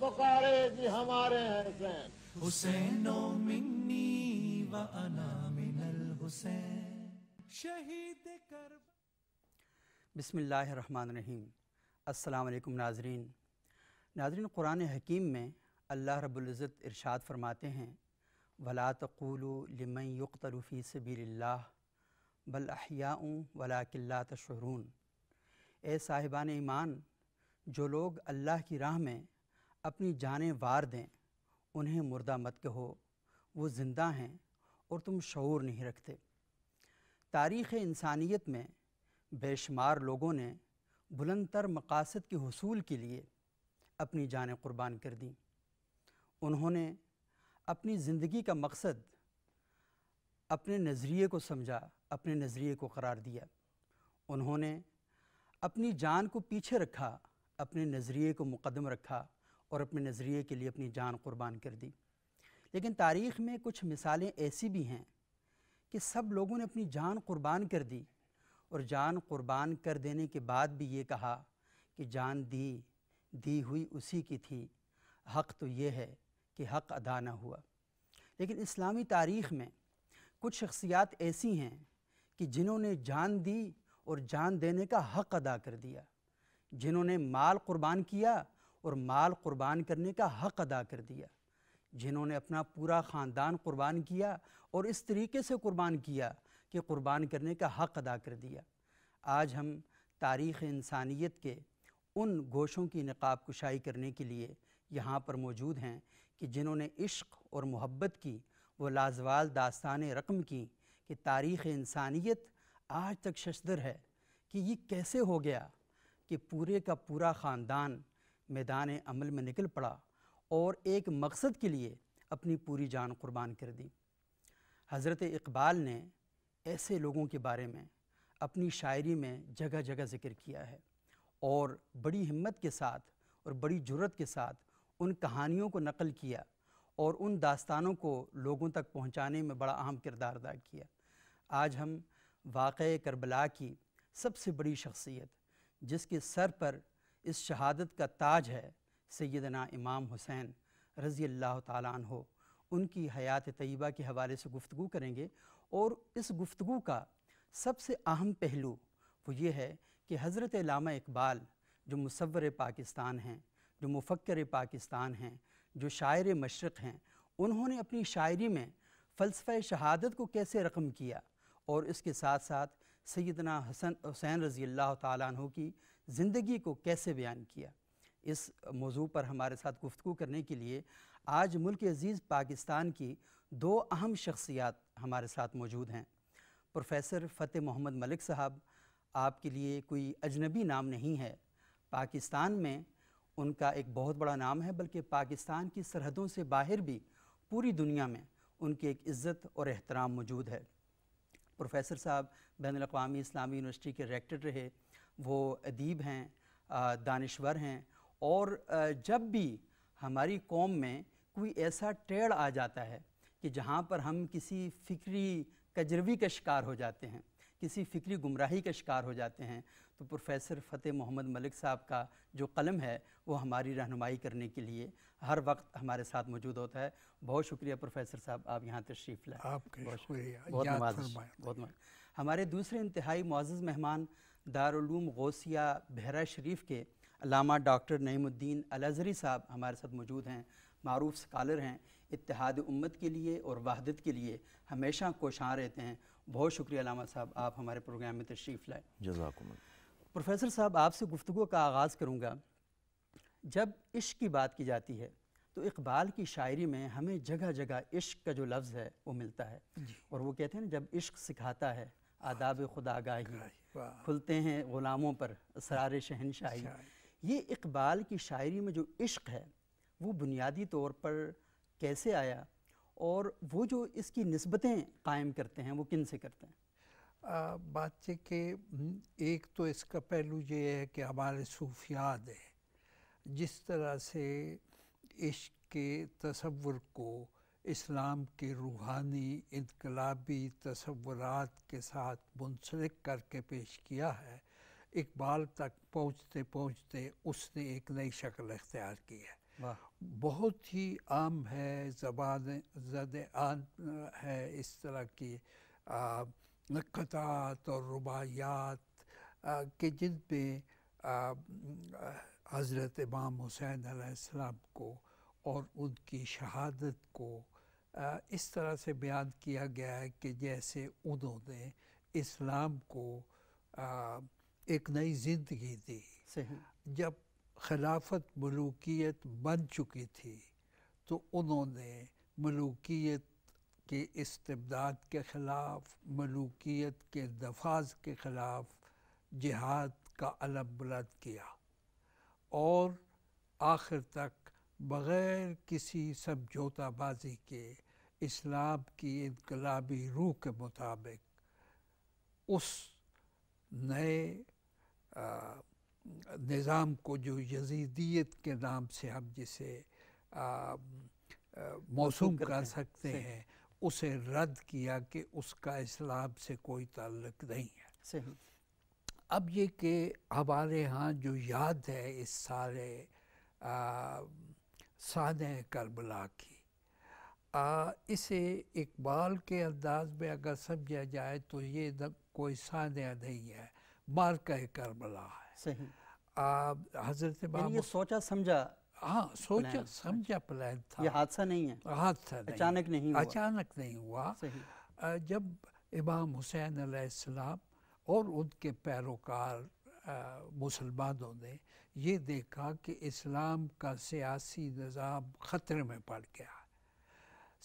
बकारे जी हमारे हैं हुसैन हुसैनो मिन्नी व अना मिनल हुसैन शहीद कर बिस्मिल्लाहिर्रहमानिर्रहीम अस्सलाम वालेकुम नाजरीन नाजरीन कुरान हकीम में अल्लाह रब्बुल इज़्ज़त इरशाद फरमाते हैं वला तकूलु लिमन युक्तलफ़ी सबीलिल्लाह बल अहियाँ वला किल्ला तशरून ए साहिबान ईमान जो लोग अल्लाह की राह में अपनी जानें वार दें उन्हें मुर्दा मत कहो वो ज़िंदा हैं और तुम शूर नहीं रखते तारीख़ इंसानियत में बेशुमार लोगों ने बुलंद तर मकासद के हसूल के लिए अपनी जानें कुर्बान कर दी उन्होंने अपनी ज़िंदगी का मकसद अपने नज़रिए को समझा अपने नज़रिए को करार दिया उन्होंने अपनी जान को पीछे रखा अपने नज़रिए को मुकदम रखा और अपने नज़रिए के लिए अपनी जान कुर्बान कर दी लेकिन तारीख़ में कुछ मिसालें ऐसी भी हैं कि सब लोगों ने अपनी जान कुर्बान कर दी और जान कुर्बान कर देने के बाद भी ये कहा कि जान दी दी हुई उसी की थी हक़ तो ये है कि हक़ अदा ना हुआ लेकिन इस्लामी तारीख़ में कुछ शख्सियात ऐसी हैं कि जिन्होंने जान दी और जान देने का हक़ अदा कर दिया जिन्होंने माल कुर्बान किया और माल कुर्बान करने का हक़ अदा कर दिया जिन्होंने अपना पूरा ख़ानदान कुर्बान किया और इस तरीके से कुर्बान किया कि कुर्बान करने का हक़ अदा कर दिया आज हम तारीख़ इंसानियत के उन गोशों की नकाब कुशाई करने के लिए यहाँ पर मौजूद हैं कि जिन्होंने इश्क और मोहब्बत की वो लाजवाल दास्तान रकम की कि तारीख़ इंसानियत आज तक शशदर है कि ये कैसे हो गया कि पूरे का पूरा ख़ानदान मैदान अमल में निकल पड़ा और एक मकसद के लिए अपनी पूरी जान कुर्बान कर दी हज़रत इकबाल ने ऐसे लोगों के बारे में अपनी शायरी में जगह जगह ज़िक्र किया है और बड़ी हिम्मत के साथ और बड़ी जुरत के साथ उन कहानियों को नकल किया और उन दास्तानों को लोगों तक पहुंचाने में बड़ा अहम किरदार अदा किया आज हम वाक़ करबला की सबसे बड़ी शख्सियत जिसके सर पर इस शहादत का ताज है सैदना इमाम हुसैन रज़ी अल्लाह हो उनकी हयात तयबा के हवाले से गुफ्तु करेंगे और इस गुफ्तु का सबसे अहम पहलू वो ये है कि हज़रत लामा इकबाल जो मुसवर पाकिस्तान हैं जो मुफक्र पाकिस्तान हैं जो शायर मशरक़ हैं उन्होंने अपनी शायरी में फ़लसफ़ शहादत को कैसे रकम किया और इसके साथ साथ सैदना हसन हुसैन रज़ी अल्लाह तु की ज़िंदगी को कैसे बयान किया इस मौजू पर हमारे साथ गुफ्तु करने के लिए आज मुल्क अजीज़ पाकिस्तान की दो अहम शख्सियात हमारे साथ मौजूद हैं प्रोफेसर फ़तेह मोहम्मद मलिक साहब आपके लिए कोई अजनबी नाम नहीं है पाकिस्तान में उनका एक बहुत बड़ा नाम है बल्कि पाकिस्तान की सरहदों से बाहर भी पूरी दुनिया में उनकी एक इज़्ज़त और एहतराम मौजूद है प्रोफेसर साहब बैन अवी इस्लामी यूनिवर्सिटी के रेक्टर रहे वो अदीब हैं दानश्वर हैं और जब भी हमारी कौम में कोई ऐसा टेढ़ आ जाता है कि जहाँ पर हम किसी फ़िक्री कजरवी का शिकार हो जाते हैं किसी फ़िक्री गुमराही का शिकार हो जाते हैं तो प्रोफेसर फ़तेह मोहम्मद मलिक साहब का जो कलम है वो हमारी रहनुमाई करने के लिए हर वक्त हमारे साथ मौजूद होता है बहुत शुक्रिया प्रोफेसर साहब आप यहाँ तशरीफ़ लाए बहुत शुक्रिया बहुत बहुत हमारे दूसरे इंतहाई मोज़ मेहमान दारूम गौसिया बहरा शरीफ के अलामा डॉक्टर नईमुद्दीन अलजरी साहब हमारे साथ मौजूद हैं मरूफ स्कालर हैं इतिहाद उम्मत के लिए और वहादत के लिए हमेशा कोशाँ रहते हैं बहुत शुक्रिया अलामा साहब आप हमारे प्रोग्राम में तशरीफ़ लाए प्रोफेसर साहब आपसे गुफ्तु का आगाज़ करूँगा जब इश्क की बात की जाती है तो इकबाल की शायरी में हमें जगह जगह इश्क का जो लफ्ज़ है वो मिलता है और वो कहते हैं ना जब इश्क सिखाता है आदाब आगाही खुलते हैं ग़ुलामों पर सरार शहनशाही ये इकबाल की शायरी में जो इश्क है वो बुनियादी तौर पर कैसे आया और वो जो इसकी नस्बतें कायम करते हैं वो किन से करते हैं बात यह कि एक तो इसका पहलू ये है कि हमारे सूफियात है जिस तरह से इश्क के तस्वुर को इस्लाम के रूहानी इनकलाबी तस्वुरात के साथ मुंसलिक करके पेश किया है इकबाल तक पहुँचते पहुँचते उसने एक नई शक्ल इख्तियार की है बहुत ही आम है जबान जद आन है इस तरह की नक़ात और रुबायात के जिन पे हज़रत इमाम हुसैन आसम को और उनकी शहादत को इस तरह से बयान किया गया है कि जैसे उन्होंने इस्लाम को एक नई ज़िंदगी दी जब खिलाफत मलूकियत बन चुकी थी तो उन्होंने मलूकियत के इस्तेमाल के ख़िलाफ़ मलूकियत के दफाज के ख़िलाफ़ जिहाद का अलम बुलंद किया और आखिर तक बग़ैर किसी समझौताबाजी के इस्लाम की इनकलाबी रूह के मुताबिक उस नए निज़ाम को जो यजीदियत के नाम से हम जिसे मौसू कर सकते हैं, हैं उसे रद्द किया कि उसका इस्लाम से कोई ताल्लुक नहीं है अब ये कि हमारे यहाँ जो याद है इस सारे आ, साजें करबला की आ, इसे इकबाल के अंदाज में अगर समझा जाए तो ये कोई सान्या नहीं है मार मार्का करबला है हजरत ये सोचा समझा हाँ सोचा समझा प्लान था यह हादसा नहीं है हादसा अचानक नहीं हुआ अचानक नहीं हुआ सही। जब इमाम हुसैन अलैहिस्सलाम और उनके पैरोकार मुसलमानों ने ये देखा कि इस्लाम का सियासी निज़ाम ख़तरे में पड़ गया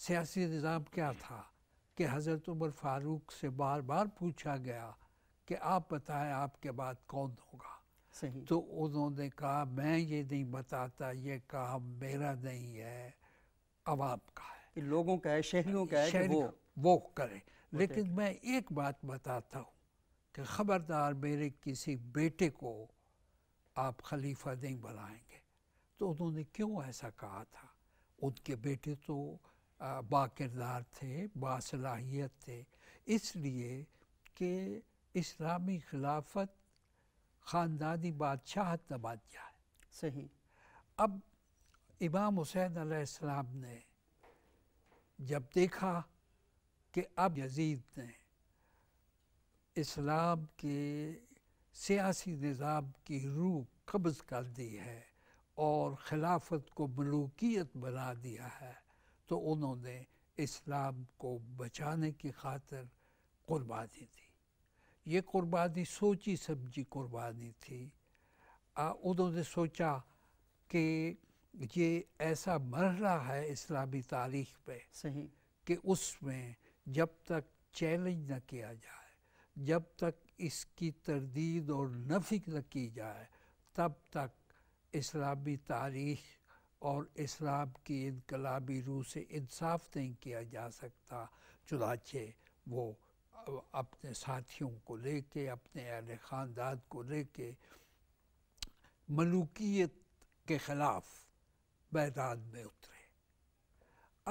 सियासी निज़ाम क्या था कि हज़रत उमर फ़ारूक से बार बार पूछा गया कि आप बताएं आपके बाद कौन होगा तो उन्होंने कहा मैं ये नहीं बताता ये काम मेरा नहीं है अवाम का है लोगों का है शहरियों का है वो वो करें लेकिन मैं एक बात बताता हूँ कि ख़बरदार मेरे किसी बेटे को आप खलीफा नहीं बनाएंगे तो उन्होंने क्यों ऐसा कहा था उनके बेटे तो बाकिरदार थे बासलाहियत थे इसलिए कि इस्लामी खिलाफत ख़ानदानी बादशाहत न है सही अब इमाम हुसैन आसमाम ने जब देखा कि अब यजीद ने इस्लाम के सियासी निज़ाम की रूह कब्ज़ कर दी है और खिलाफत को मलूकियत बना दिया है तो उन्होंने इस्लाम को बचाने की खातर कुर्बानी दी ये कुर्बानी सोची समझी कुर्बानी थी आ, उन्होंने सोचा कि ये ऐसा मरहला है इस्लामी तारीख पे सही कि उसमें जब तक चैलेंज न किया जाए जब तक इसकी तरदीद और नफिक न की जाए तब तक इस्लामी तारीख और इस्लाम की इनकलाबी रूह से इंसाफ नहीं किया जा सकता चुनाचे वो अपने साथियों को लेके अपने अहल ख़ानदान को लेके मलूकियत के ख़िलाफ़ मैदान में उतरे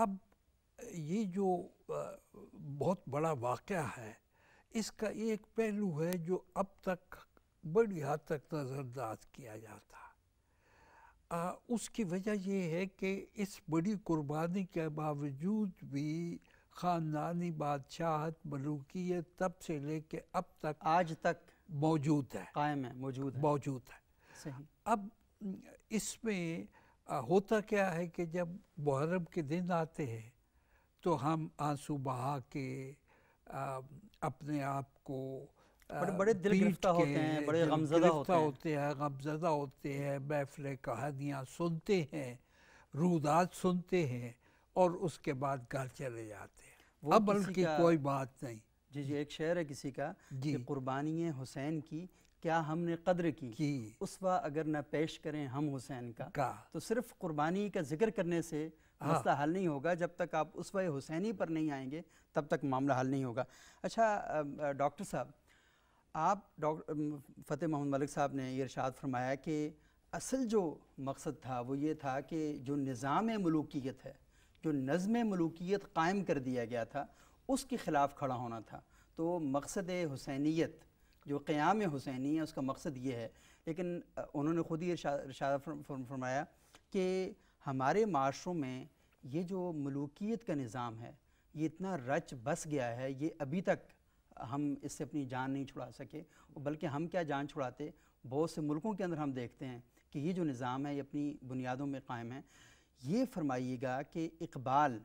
अब ये जो बहुत बड़ा वाक़ है इसका एक पहलू है जो अब तक बड़ी हद तक नज़रअंदाज किया जाता आ, उसकी वजह यह है कि इस बड़ी कुर्बानी के बावजूद भी ख़ानदानी बादशाहत मलूकियत तब से लेके अब तक आज तक मौजूद है कायम है मौजूद है मौजूद है सही अब इसमें होता क्या है कि जब मुहर्रम के दिन आते हैं तो हम आंसू बहा के अपने आप को बड़े बड़े दिल गिरफ्ता होते हैं बड़े गमजदा होते, होते हैं गमजदा होते हैं महफिल कहानियाँ सुनते हैं रूदात सुनते हैं और उसके बाद घर चले जाते हैं अब बल्कि कोई बात नहीं जी जी एक शेर है किसी का कि कुर्बानी हुसैन की क्या हमने कदर की, की। उसवा अगर ना पेश करें हम हुसैन का, का। तो सिर्फ कुर्बानी का जिक्र करने से हाँ। मसला हल नहीं होगा जब तक आप उस हुसैनी पर नहीं आएंगे तब तक मामला हल नहीं होगा अच्छा डॉक्टर साहब आप डॉक्टर फ़तेह मोहम्मद मलिक साहब ने ये इरशाद फरमाया कि असल जो मकसद था वो ये था कि जो निज़ाम मलूकियत है जो नज़म मलूकियत कायम कर दिया गया था उसके ख़िलाफ़ खड़ा होना था तो मकसद हुसैनीत जो क़्याम हुसैनी है उसका मकसद ये है लेकिन उन्होंने ख़ुद ही इशारा फरमाया कि हमारे माशरों में ये जो मलूकियत का निज़ाम है ये इतना रच बस गया है ये अभी तक हम इससे अपनी जान नहीं छुड़ा सके बल्कि हम क्या जान छुड़ाते बहुत से मुल्कों के अंदर हम देखते हैं कि ये जो निज़ाम है ये अपनी बुनियादों में कायम है ये फरमाइएगा कि इकबाल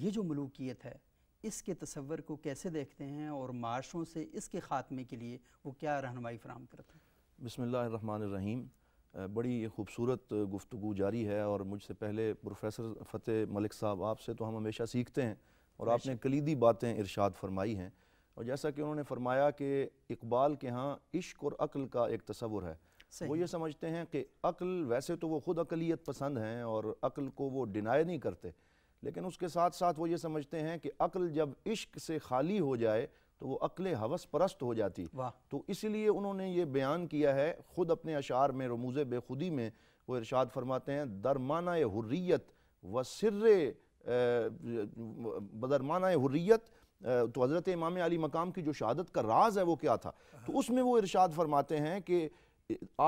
ये जो मलूकियत है इसके तस्वर को कैसे देखते हैं और माशों से इसके ख़ात्मे के लिए वो क्या रहनमाई फ़राम करते हैं बसमीम बड़ी खूबसूरत गुफ्तु जारी है और मुझसे पहले प्रोफेसर फ़तेह मलिक साहब आपसे तो हम हमेशा सीखते हैं और आपने कलीदी बातें इरशाद फरमाई हैं और जैसा कि उन्होंने फरमाया कि इकबाल के यहाँ इश्क और अक्ल का एक तस्वर है वो ये समझते हैं कि अक्ल वैसे तो वो ख़ुद अकलीत पसंद हैं और अक्ल को वो डिनाई नहीं करते लेकिन उसके साथ साथ वो ये समझते हैं कि अक्ल जब इश्क से खाली हो जाए तो वो अक्ल हवस परस्त हो जाती तो इसलिए उन्होंने ये बयान किया है ख़ुद अपने अशार में रमूज़ बेखुदी में वो इरशाद फरमाते हैं दरमाना हुर्रियत व सिर बदरमाना हुर्रियत तो हज़रत इमाम अली मकाम की जो शहादत का राज है वो क्या था तो उसमें वो इरशाद फरमाते हैं कि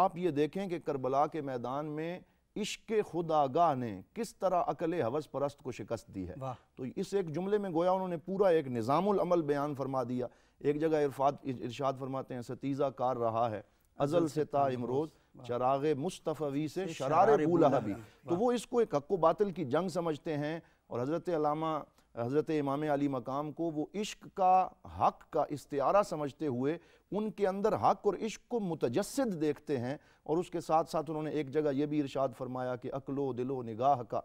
आप ये देखें कि करबला के मैदान में इश्क खुदागा ने किस तरह अकल हवस परस्त को शिकस्त दी है तो इस एक जुमले में गोया उन्होंने पूरा एक निज़ामल बयान फरमा दिया एक जगह इरफात इर्शाद फरमाते हैं सतीज़ा कार रहा है अजल से ता इमरोज़ शराग मुस्तफ़वी से शरारे बूला भी तो वो इसको एक हक्को बातिल की जंग समझते हैं और हज़रत अलामा हज़रत इमाम अली मकाम को वो इश्क का हक का इस्तारा समझते हुए उनके अंदर हक और इश्क को मुतजसद देखते हैं और उसके साथ साथ उन्होंने एक जगह यह भी इरशाद फरमाया कि अकलो दिलो निगाह का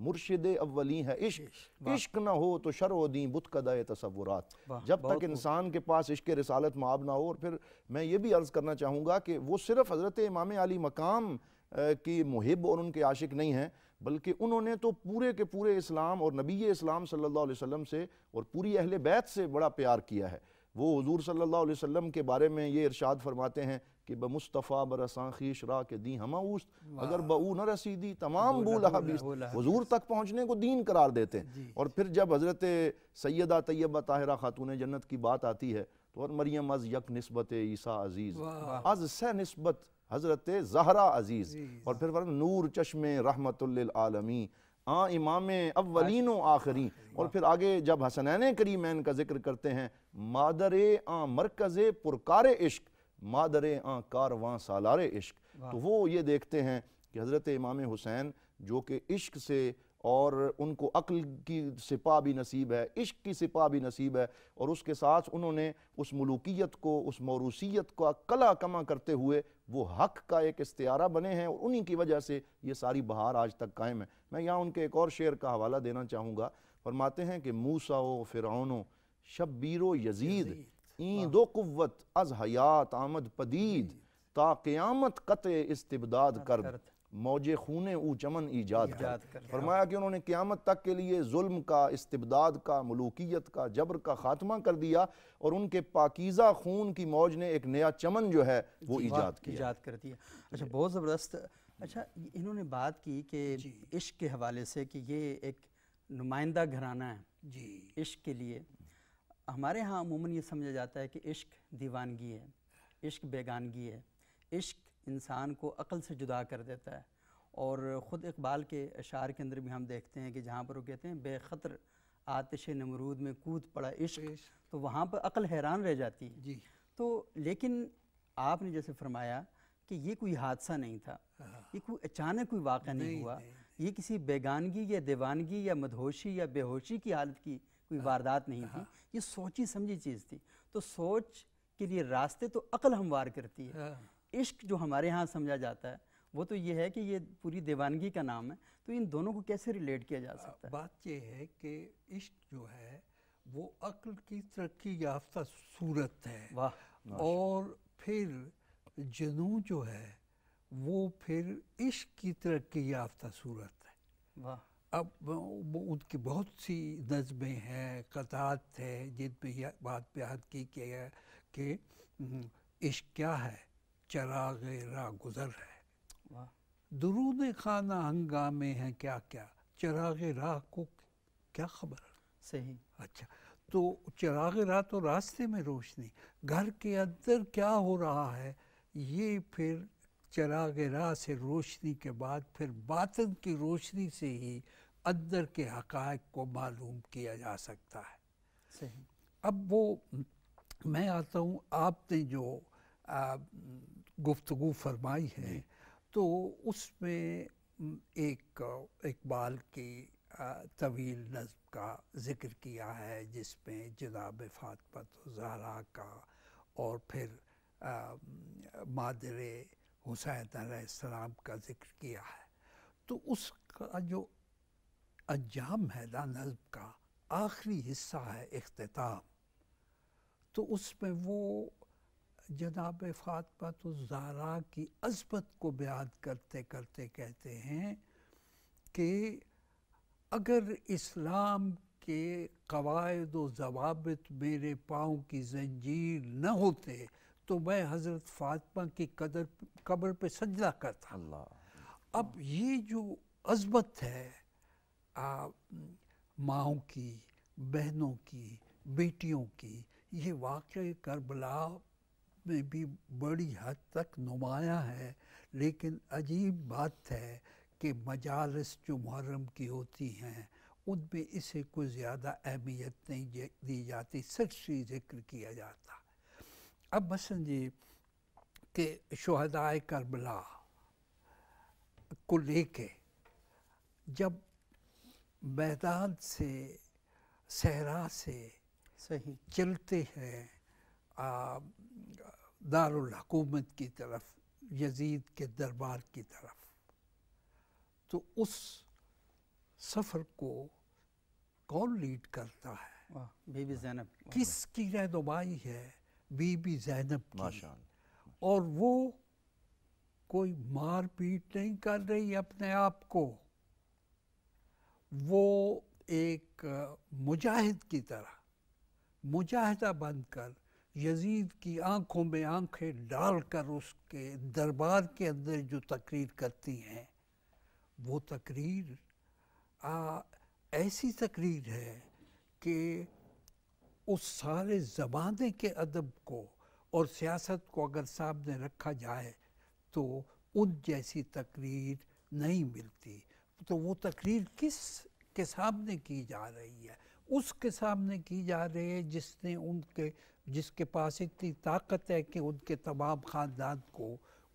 मुर्शिद अव्वली है इश्क इश्क ना हो तो शर दी बुत कदाए तस्वुरात जब तक इंसान के पास इश्क रसालत माब ना हो और फिर मैं ये भी अर्ज़ करना चाहूँगा कि वो सिर्फ़ हज़रत इमाम अली मकाम की मुहिब और उनके आशिक नहीं हैं बल्कि उन्होंने तो पूरे के पूरे इस्लाम और नबी इस्लाम सल्लल्लाहु अलैहि वसल्लम से और पूरी अहल बैत से बड़ा प्यार किया है वो हजूर सल्लल्लाहु अलैहि वसल्लम के बारे में ये इरशाद फरमाते हैं कि ब मुस्तफ़ा बरसा खीश रा के दी हमा अगर बऊ न रसीदी तमाम बूल हजूर तक पहुँचने को दीन करार देते हैं और फिर जब हज़रत सैदा तैयब ताहरा ख़ातून जन्नत की बात आती है तो और मरियम अज़ यक नस्बत ईसा अज़ीज़ अज़ से नस्बत हज़रत जहरा अज़ीज़ और फिर फरम नूर चश्मे आलमी आ इमाम अवलिन आखरी और फिर आगे जब हसनैन करीमैन का जिक्र करते हैं मादर आ मरकज़ पुरकार इश्क मादर आ कारवां सालार इश्क तो वो ये देखते हैं कि हज़रत इमाम हुसैन जो कि इश्क से और उनको अक्ल की सिपा भी नसीब है इश्क की सिपा भी नसीब है और उसके साथ उन्होंने उस मलूकियत को उस मौरूसीत का कला कमा करते हुए वो हक का एक इस्तारा बने हैं और उन्हीं की वजह से ये सारी बहार आज तक कायम है मैं यहाँ उनके एक और शेर का हवाला देना चाहूँगा फरमाते हैं कि मूसा व फिरनो शब्बीर यजीद ईद कुत अज हयात आमद पदीद ता क़्यामत कत इस्तबदाद कर मौज खून ऊ चमन ईजाद कर फरमाया कि उन्होंने क़्यामत तक के लिए जुल्म का इस्तबदाद का मलूकियत का जबर का ख़ात्मा कर दिया और उनके पाकिज़ा खून की मौज ने एक नया चमन जो है वो ईजाद ईजाद कर दिया अच्छा बहुत ज़बरदस्त अच्छा इन्होंने बात की कि इश्क के हवाले से कि ये एक नुमाइंदा घराना है जी इश्क के लिए हमारे यहाँ अमूमन ये समझा जाता है कि इश्क दीवानगी है इश्क बेगानगी है इश्क इंसान को अक़ल से जुदा कर देता है और ख़ुद इकबाल के अशार के अंदर भी हम देखते हैं कि जहाँ पर वो कहते हैं बेखतर आतिश नमरूद में कूद पड़ा इश्क तो वहाँ पर अक़ल हैरान रह जाती है जी तो लेकिन आपने जैसे फरमाया कि ये कोई हादसा नहीं था हाँ। ये कोई अचानक कोई वाक़ नहीं, नहीं हुआ नहीं, ये किसी बेगानगी या दीवानगी या मदहोशी या बेहोशी की हालत की कोई हाँ। वारदात नहीं थी हाँ। ये सोची समझी चीज़ थी तो सोच के लिए रास्ते तो अकल हमवार करती है इश्क जो हमारे यहाँ समझा जाता है वो तो ये है कि ये पूरी देवानगी का नाम है तो इन दोनों को कैसे रिलेट किया जा सकता है बात यह है कि इश्क जो है वो अक्ल की तरक्की याफ्ता सूरत है वाह और फिर जनू जो है वो फिर इश्क की तरक्की याफ्ता सूरत है वाह अब उनकी बहुत सी नज़में हैं कतात है पर यह बात बयान की गई है कि हम्म, इश्क क्या है चराग रा गुजर है दुरूद खाना हंगामे हैं क्या क्या चराग राह को क्या खबर सही अच्छा तो चराग राह तो रास्ते में रोशनी घर के अंदर क्या हो रहा है ये फिर चराग राह से रोशनी के बाद फिर बातन की रोशनी से ही अंदर के हकायक को मालूम किया जा सकता है सही अब वो मैं आता हूँ आपने जो आ, गुफ्तगु फरमाई है तो उसमें एक इकबाल की तवील नज्म का जिक्र किया है जिसमें जनाब फातमत तो जहरा का और फिर मादर हुसैन आलाम का जिक्र किया है तो उसका जो अंजाम है ना नज का आखिरी हिस्सा है अख्ताम तो उसमें वो जनाब तो ज़ारा की अजमत को बयान करते करते कहते हैं कि अगर इस्लाम के कवायद जवाबित मेरे पाँव की जंजीर न होते तो मैं हज़रत फातमा की कदर कब्र पे सजदा करता अल्लाह अब ये जो अजमत है माओ की बहनों की बेटियों की ये वाकई करबला में भी बड़ी हद तक नुमाया है लेकिन अजीब बात है कि मजालस जो मुहर्रम की होती हैं उनमें इसे कुछ ज़्यादा अहमियत नहीं दी जाती सिर्फ जिक्र किया जाता अब मसन जी के शहदाय करबला को लेके जब मैदान से सहरा से सही चलते हैं दारकूमत की तरफ यजीद के दरबार की तरफ तो उस सफ़र को कौन लीड करता है बीबी जैनब किसकी रहनुमाई है बीबी जैनब की और वो कोई मार पीट नहीं कर रही अपने आप को वो एक मुजाहिद की तरह मुजाहिदा बनकर कर यजीद की आंखों में आंखें डालकर उसके दरबार के अंदर जो तकरीर करती हैं वो तकरीर आ, ऐसी तकरीर है कि उस सारे ज़माने के अदब को और सियासत को अगर सामने रखा जाए तो उन जैसी तकरीर नहीं मिलती तो वो तकरीर किस के सामने की जा रही है उसके सामने की जा रही है जिसने उनके जिसके पास इतनी ताकत है कि उनके तमाम ख़ानदान को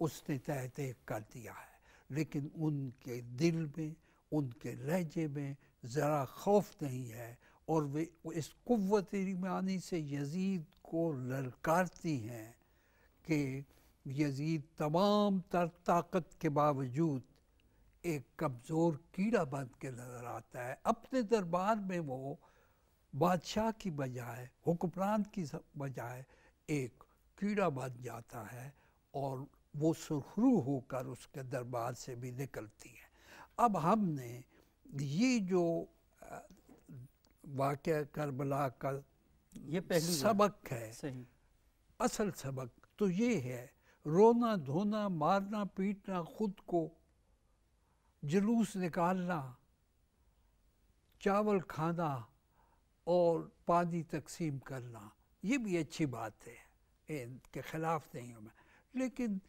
उसने तह तह कर दिया है लेकिन उनके दिल में उनके लहजे में ज़रा खौफ नहीं है और वे इस कुत ईमानी से यजीद को ललकारती हैं कि यजीद तमाम तर ताकत के बावजूद एक कमज़ोर कीड़ा बन के नज़र आता है अपने दरबार में वो बादशाह की बजाय हुक्मरान की बजाय एक कीड़ा बन जाता है और वो सुरखरू होकर उसके दरबार से भी निकलती है अब हमने ये जो वाक़ करबला का ये सबक है असल सबक तो ये है रोना धोना मारना पीटना खुद को जुलूस निकालना चावल खाना और पानी तकसीम करना ये भी अच्छी बात है इनके ख़िलाफ़ नहीं हूँ मैं लेकिन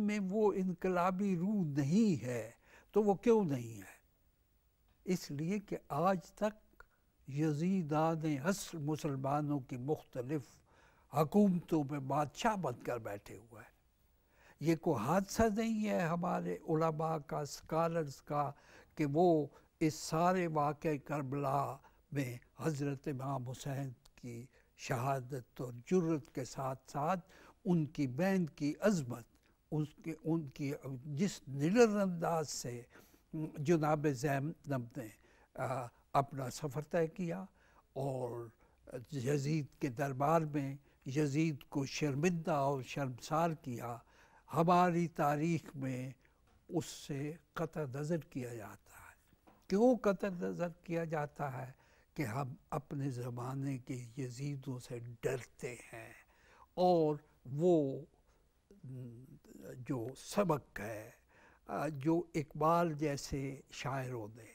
में वो इनकलाबी रूह नहीं है तो वो क्यों नहीं है इसलिए कि आज तक यजीदान असल मुसलमानों की मुख्तलफ़ हकूमतों में बादशाह बनकर बैठे हुए हैं ये कोई हादसा नहीं है हमारे उलमा का स्कॉलर्स का कि वो इस सारे वाक़ करबला में हज़रत इमाम हुसैन की शहादत और जुर्रत के साथ साथ उनकी बहन की अजमत उसके उनकी जिस निडर से जनाब जैनब ने अपना सफ़र तय किया और यजीद के दरबार में यजीद को शर्मिंदा और शर्मसार किया हमारी तारीख में उससे कतर नज़र किया जाता है क्यों कतर नज़र किया जाता है कि हम अपने ज़माने के यजीदों से डरते हैं और वो जो सबक है जो इकबाल जैसे शायरों ने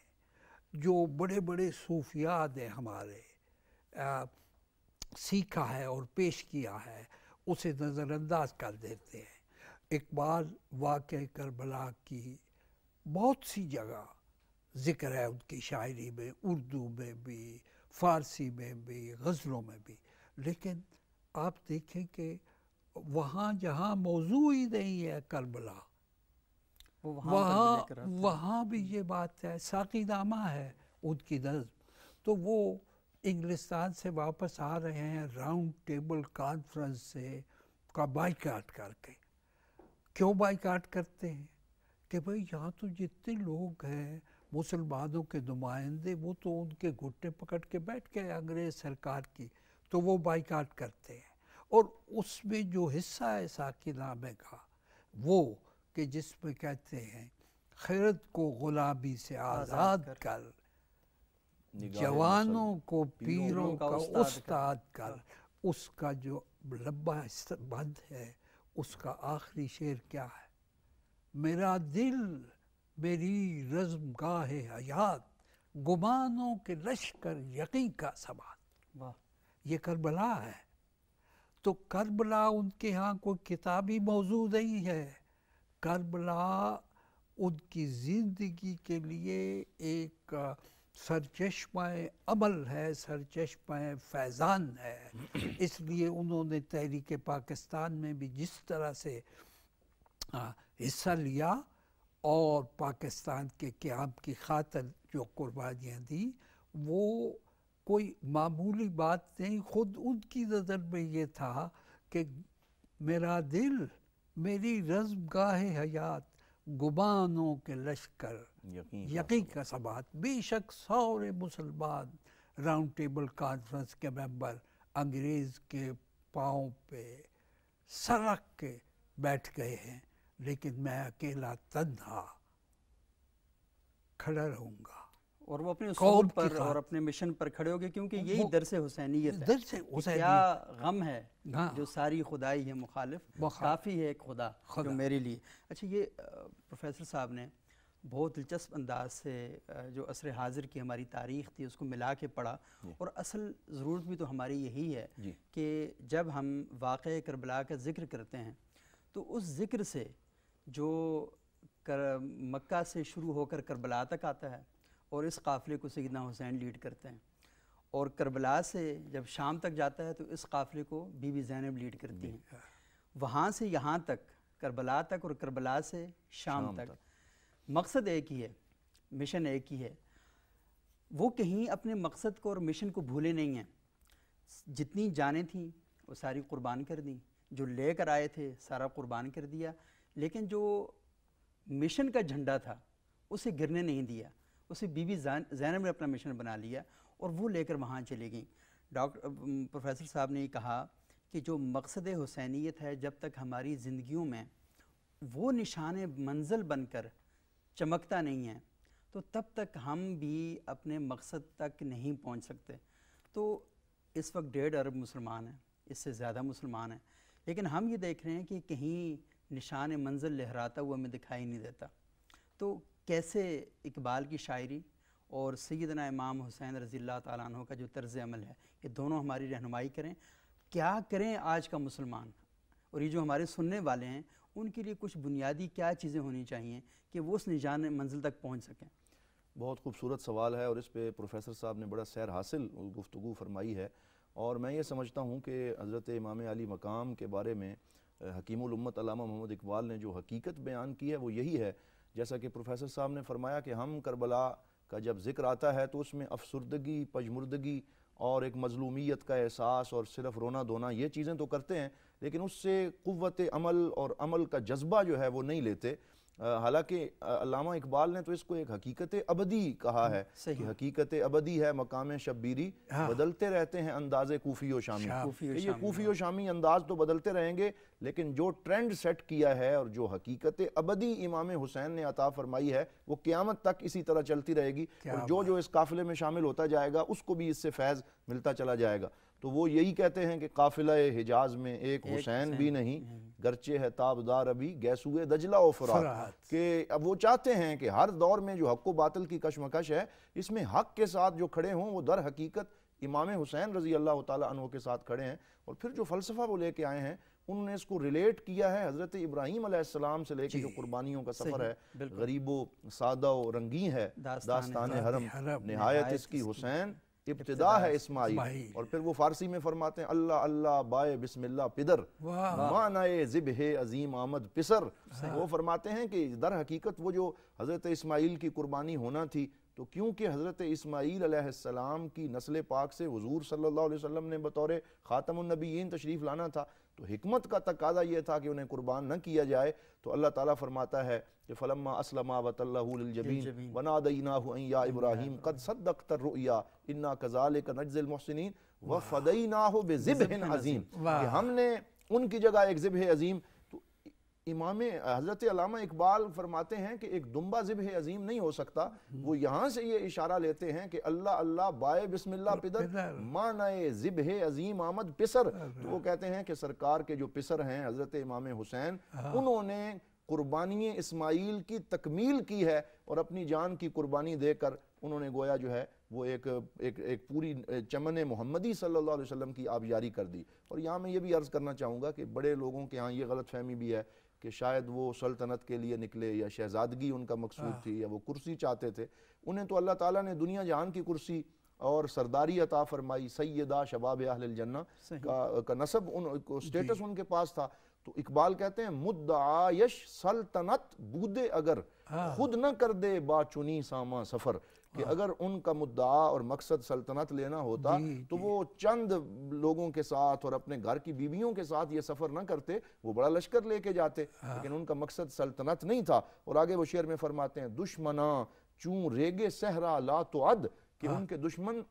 जो बड़े बड़े सूफियात ने हमारे आ, सीखा है और पेश किया है उसे नज़रअंदाज कर देते हैं इकबाल वाक़ करबला की बहुत सी जगह ज़िक्र है उनकी शायरी में उर्दू में भी फ़ारसी में भी गज़लों में भी लेकिन आप देखें कि वहाँ जहाँ मौजू ही नहीं है करबला वहाँ वहाँ, भी हम्म। ये बात है नामा है उनकी नज्म तो वो इंग्लिस्तान से वापस आ रहे हैं राउंड टेबल कॉन्फ्रेंस से का बाइकाट करके क्यों बाइकाट करते हैं कि भाई यहाँ तो जितने लोग हैं मुसलमानों के नुमाइंदे वो तो उनके घुटने पकड़ के बैठ गए अंग्रेज सरकार की तो वो बाइकाट करते हैं और उसमें जो हिस्सा है साकी नामे का वो कि जिसमें कहते हैं खैरत को गुलाबी से आज़ाद कर जवानों को पीरों का उस्ताद कर हाँ। उसका जो लंबा बंद है उसका आखिरी शेर क्या है मेरा दिल मेरी रज्म गाह हयात गुमानों के लश्कर यकीन का सवाल वाह ये करबला है तो करबला उनके यहाँ कोई किताबी मौजूद नहीं है करबला उनकी ज़िंदगी के लिए एक सरचश्मा अमल है सरचश्मा फैज़ान है इसलिए उन्होंने तहरीक पाकिस्तान में भी जिस तरह से हिस्सा लिया और पाकिस्तान के क्याम की खातर जो कुर्बानियाँ दी वो कोई मामूली बात नहीं खुद उनकी नज़र में ये था कि मेरा दिल मेरी रज्म गाह हयात गुबानों के लश्कर यकीन का समात बेशक सौर मुसलमान राउंड टेबल कॉन्फ्रेंस के मेंबर अंग्रेज़ के पाँव पे सड़क के बैठ गए हैं लेकिन मैं अकेला तन्हा खड़ा रहूंगा और वो अपने कौम पर और अपने मिशन पर खड़े हो गए क्योंकि यही दरस हुसैनियत है से हुसैनियत क्या गम है हाँ। जो सारी खुदाई है मुखालिफ काफ़ी है एक खुदा, खुदा जो मेरे लिए अच्छा ये प्रोफेसर साहब ने बहुत दिलचस्प अंदाज से जो असर हाजिर की हमारी तारीख थी उसको मिला के पढ़ा और असल ज़रूरत भी तो हमारी यही है कि जब हम वाक़ करबला का जिक्र करते हैं तो उस जिक्र से जो कर मक्का से शुरू होकर करबला तक आता है और इस काफ़िले को सैदना हुसैन लीड करते हैं और करबला से जब शाम तक जाता है तो इस काफ़िले को बीबी जैनब लीड करती हैं हाँ। वहाँ से यहाँ तक करबला तक और करबला से शाम, शाम तक।, तक मकसद एक ही है मिशन एक ही है वो कहीं अपने मकसद को और मिशन को भूले नहीं हैं जितनी जाने थी वो सारी कुर्बान कर दी जो लेकर आए थे सारा कुर्बान कर दिया लेकिन जो मिशन का झंडा था उसे गिरने नहीं दिया उसे बीबी जैनब ने अपना मिशन बना लिया और वो लेकर वहाँ चली गई डॉक्टर प्रोफेसर साहब ने कहा कि जो मकसद हुसैनीत है जब तक हमारी ज़िंदगियों में वो निशान मंजिल बनकर चमकता नहीं है तो तब तक हम भी अपने मकसद तक नहीं पहुंच सकते तो इस वक्त डेढ़ अरब मुसलमान हैं इससे ज़्यादा मुसलमान हैं लेकिन हम ये देख रहे हैं कि कहीं निशान मंजिल लहराता हुआ हमें दिखाई नहीं देता तो कैसे इकबाल की शायरी और सैदना इमाम हुसैन रज़ी तु का जो तर्ज़ अमल है ये दोनों हमारी रहनुमाई करें क्या करें आज का मुसलमान और ये जो हमारे सुनने वाले हैं उनके लिए कुछ बुनियादी क्या चीज़ें होनी चाहिए कि वो उस निशान मंजिल तक पहुँच सकें बहुत खूबसूरत सवाल है और इस पर प्रोफेसर साहब ने बड़ा सैर हासिल गुफ्तु फरमाई है और मैं ये समझता हूँ कि हज़रत इमाम अली मकाम के बारे में उम्मत अलामा मोहम्मद इकबाल ने जो हकीकत बयान की है वो यही है जैसा कि प्रोफेसर साहब ने फरमाया कि हम करबला का जब जिक्र आता है तो उसमें अफसरदगी पजमुर्दगी और एक मजलूमियत का एहसास और सिर्फ रोना धोना ये चीज़ें तो करते हैं लेकिन उससे क़वत अमल और अमल का जज्बा जो है वो नहीं लेते हालांकि अलामा इकबाल ने तो इसको एक हकीकत अबदी कहा है कि हकीकत अबदी है मकाम शब्बीरी हाँ। बदलते रहते हैं अंदाजे कूफी व शामी ये कोफ़ी शामी हाँ। अंदाज तो बदलते रहेंगे लेकिन जो ट्रेंड सेट किया है और जो हकीकत अबदी इमाम हुसैन ने अता फरमाई है वो क़्यामत तक इसी तरह चलती रहेगी और जो जो इस काफिले में शामिल होता जाएगा उसको भी इससे फैज़ मिलता चला जाएगा तो वो यही कहते हैं कि काफिला हिजाज में एक हुसैन भी नहीं गरचे है ताबदार अभी गैसुए दजला और फरात के अब वो चाहते हैं कि हर दौर में जो हक बातल की कशमकश है इसमें हक के साथ जो खड़े हों वो दर हकीकत इमाम हुसैन रजी अल्लाह तु के साथ खड़े हैं और फिर जो फ़लसफ़ा वो लेके आए हैं उन्होंने इसको रिलेट किया है हज़रत इब्राहिम आसमाम से लेके जो कुर्बानियों का सफ़र है गरीबो सादा रंगी है दास्तान हरम नहायत इसकी हुसैन इब्तदा है इस्माइल और फिर वो फारसी में फरमाते हैं अल्लाह अल्लाह बाय बिस्मिल्लाह पिदर मानाए जिब है अजीम आमद पिसर हाँ। वो फरमाते हैं कि दर हकीकत वो जो हज़रत इस्माइल की कुर्बानी होना थी तो क्योंकि हज़रत इसमाईलम की नस्ल पाक से हजूर सल्ला वसम ने बतौर ख़ातमनबीन तशरीफ़ लाना था तो हमत का तकाजा यह था कि उन्हें कुर्बान न किया जाए तो अल्लाह ताला फरमाता है कि फलम्मा असलमा वतल्लाजबीन वनादना या इब्राहिम कद सदर रुया इन्ना कज़ाल नजमसिन व फ़दई ना हो बेज़िब अज़ीम हमने उनकी जगह एक ज़िब अज़ीम इमाम हज़रत अलामा इकबाल फरमाते हैं कि एक दुम्बा ज़िब अजीम नहीं हो सकता वो यहाँ से ये इशारा लेते हैं कि अल्लाह अल्लाह बाय बिस्मिल्ला पिदर मान ज़िब अजीम आमद पिसर हाँ, हाँ। तो वो कहते हैं कि सरकार के जो पिसर हैं हज़रत इमाम हुसैन हाँ। उन्होंने कुर्बानी इसमाइल की तकमील की है और अपनी जान की कुर्बानी देकर उन्होंने गोया जो है वो एक एक एक पूरी चमन मोहम्मदी सल्लल्लाहु अलैहि वसल्लम की आबजारी कर दी और यहाँ मैं ये भी अर्ज़ करना चाहूँगा कि बड़े लोगों के यहाँ ये गलत फहमी भी है कि शायद वो सल्तनत के लिए निकले या शहजादगी उनका मकसूद थी या वो कुर्सी चाहते थे उन्हें तो अल्लाह ताला ने दुनिया जहान की कुर्सी और सरदारी अता फरमाई सैदा शबाब जन्ना का, का नसब उन स्टेटस उनके पास था तो इकबाल कहते हैं आयश सल्तनत बूदे अगर खुद न कर दे बाचुनी सामा सफर कि हाँ। अगर उनका मुद्दा और मकसद सल्तनत लेना होता तो वो चंद लोगों के साथ और अपने घर की बीवियों के साथ ये सफर ना करते वो बड़ा लश्कर लेके जाते हाँ। लेकिन उनका मकसद सल्तनत नहीं था और आगे वो शेर में फरमाते हैं दुश्मना चूं रेगे सहरा ला तो अद कि हाँ। उनके दुश्मन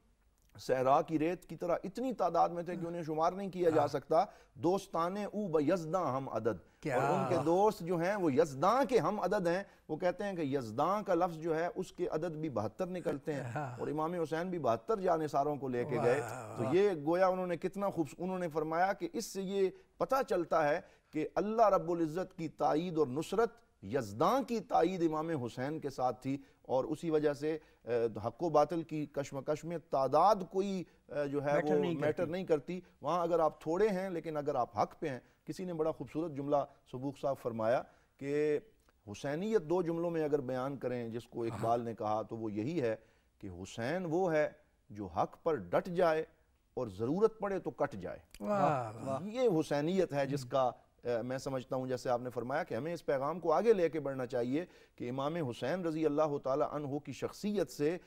सहरा की रेत की तरह इतनी तादाद में थे कि उन्हें शुमार नहीं किया जा सकता दोस्तान ऊ बयजदा हम अदद क्या और उनके दोस्त जो हैं वो यजदा के हम अदद हैं वो कहते हैं कि यजदा का लफ्ज जो है उसके अदद भी बहत्तर निकलते हैं हाँ। और इमाम हुसैन भी बहत्तर जाने सारों को लेके गए तो ये गोया उन्होंने कितना खूब उन्होंने फरमाया कि इससे ये पता चलता है कि अल्लाह रब्ज़त की तइद और नुसरत यजदा की तइद इमाम हुसैन के साथ थी और उसी वजह से हक बातल की कश्मकश में तादाद कोई जो है वो मैटर नहीं करती वहाँ अगर आप थोड़े हैं लेकिन अगर आप हक पे हैं किसी ने बड़ा खूबसूरत जुमला सबूक साहब फरमाया कि हुसैनीत दो जुमलों में अगर बयान करें जिसको हाँ। इकबाल ने कहा तो वो यही है कि हुसैन वो है जो हक पर डट जाए और ज़रूरत पड़े तो कट जाए वाह, वाह। ये हुसैनीत है जिसका मैं समझता हूँ जैसे आपने फरमाया कि हमें इस पैगाम को आगे लेके बढ़ना चाहिए कि इमाम हुसैन रज़ी अल्लाह तहु की शख्सियत से